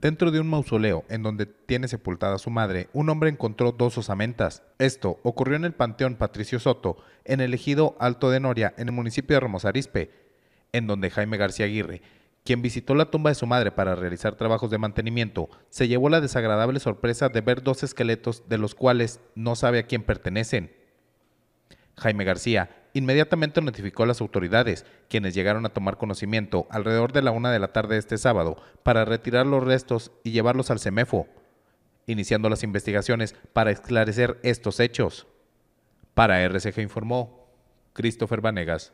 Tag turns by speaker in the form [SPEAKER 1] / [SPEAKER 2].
[SPEAKER 1] Dentro de un mausoleo en donde tiene sepultada su madre, un hombre encontró dos osamentas. Esto ocurrió en el Panteón Patricio Soto, en el ejido Alto de Noria, en el municipio de Ramos Arizpe, en donde Jaime García Aguirre, quien visitó la tumba de su madre para realizar trabajos de mantenimiento, se llevó la desagradable sorpresa de ver dos esqueletos de los cuales no sabe a quién pertenecen. Jaime García inmediatamente notificó a las autoridades, quienes llegaron a tomar conocimiento alrededor de la una de la tarde de este sábado para retirar los restos y llevarlos al CEMEFO, iniciando las investigaciones para esclarecer estos hechos. Para RCG informó Christopher Vanegas.